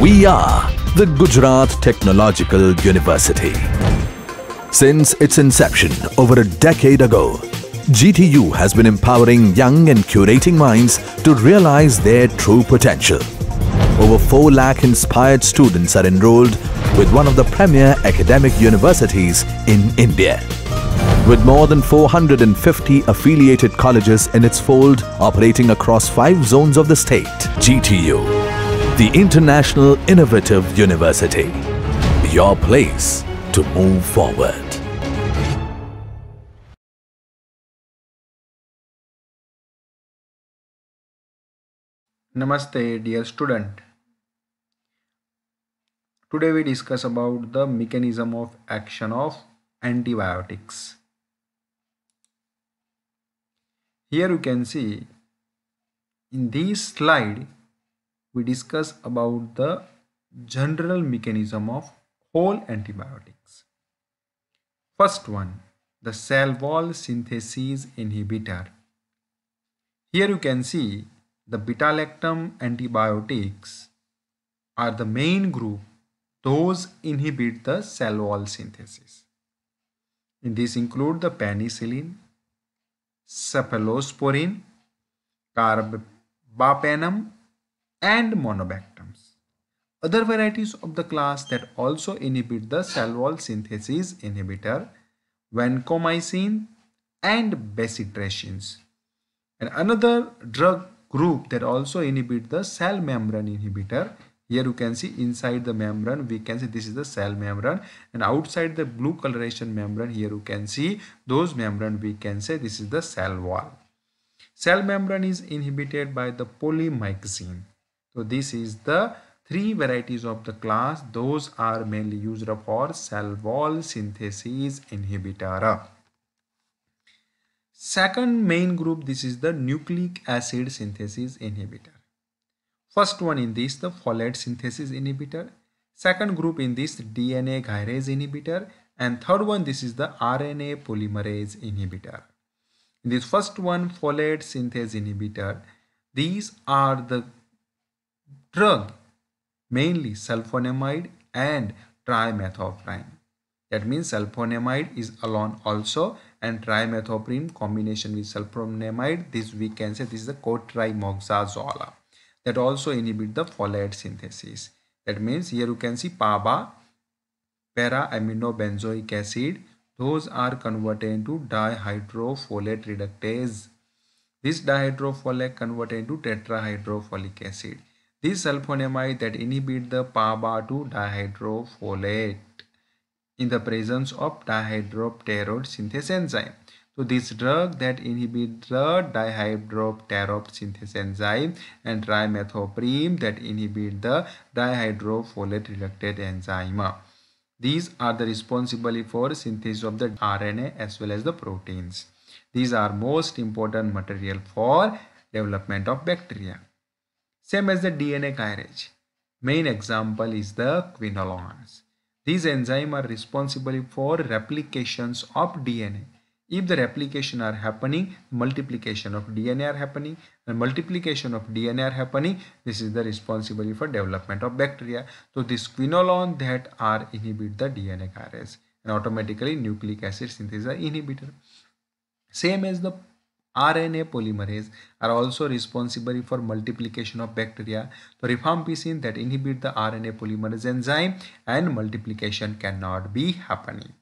We are the Gujarat Technological University. Since its inception over a decade ago, GTU has been empowering young and curating minds to realize their true potential. Over 4 lakh inspired students are enrolled with one of the premier academic universities in India. With more than 450 affiliated colleges in its fold operating across five zones of the state, GTU the International Innovative University. Your place to move forward. Namaste dear student. Today we discuss about the mechanism of action of antibiotics. Here you can see in this slide we discuss about the general mechanism of whole antibiotics. First one, the cell wall synthesis inhibitor. Here you can see the beta-lactam antibiotics are the main group. Those inhibit the cell wall synthesis. This these include the penicillin, cephalosporin, carbapenem and monobactams. Other varieties of the class that also inhibit the cell wall synthesis inhibitor, vancomycin and bacitracins. And another drug group that also inhibit the cell membrane inhibitor. Here you can see inside the membrane, we can see this is the cell membrane and outside the blue coloration membrane, here you can see those membrane, we can say this is the cell wall. Cell membrane is inhibited by the polymyxin. So this is the three varieties of the class. Those are mainly used for cell wall synthesis inhibitor. Second main group, this is the nucleic acid synthesis inhibitor. First one in this, the folate synthesis inhibitor. Second group in this, DNA gyrase inhibitor. And third one, this is the RNA polymerase inhibitor. In this first one, folate synthesis inhibitor, these are the drug, mainly sulfonamide and trimethoprim. That means sulfonamide is alone also and trimethoprim combination with sulfonamide. This we can say this is the cotrimoxazole that also inhibit the folate synthesis. That means here you can see PABA, para-aminobenzoic acid. Those are converted into dihydrofolate reductase. This dihydrofolate converted into tetrahydrofolic acid this sulfonamide that inhibit the PABA2 dihydrofolate in the presence of dihydropterol synthase enzyme. So this drug that inhibit the dihydropterol synthase enzyme and trimethoprim that inhibit the dihydrofolate reductase enzyme. These are the responsible for synthesis of the RNA as well as the proteins. These are most important material for development of bacteria same as the DNA chirage. Main example is the quinolones. These enzymes are responsible for replications of DNA. If the replication are happening, multiplication of DNA are happening and multiplication of DNA are happening, this is the responsibility for development of bacteria. So this quinolone that are inhibit the DNA chirase and automatically nucleic acid synthesis are inhibitor. Same as the RNA polymerase are also responsible for multiplication of bacteria. So rifampicin that inhibit the RNA polymerase enzyme and multiplication cannot be happening.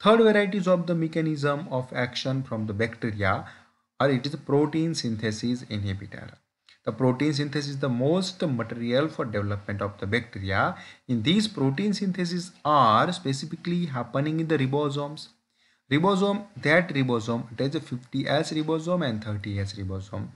Third varieties of the mechanism of action from the bacteria are it is protein synthesis inhibitor. The protein synthesis is the most material for development of the bacteria. In these protein synthesis are specifically happening in the ribosomes. Ribosome, that ribosome, it has a 50S ribosome and 30S ribosome.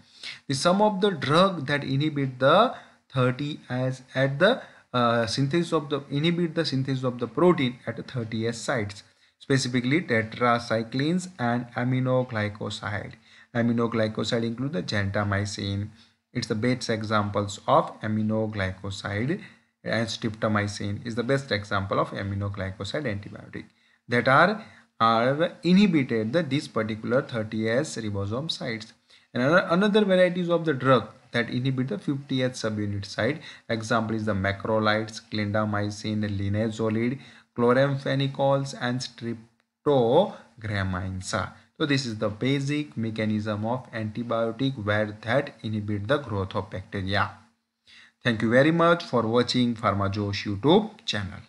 The sum of the drug that inhibit the 30S at the uh, synthesis of the inhibit the synthesis of the protein at the 30S sites, specifically tetracyclines and aminoglycoside. Aminoglycoside include the gentamicin. It's the best examples of aminoglycoside and streptomycin is the best example of aminoglycoside antibiotic that are are inhibited the these particular 30S ribosome sites. And another varieties of the drug that inhibit the 50S subunit site. Example is the macrolides, clindamycin, linezolid, chloramphenicols and streptogramines. So this is the basic mechanism of antibiotic where that inhibit the growth of bacteria. Thank you very much for watching Josh YouTube channel.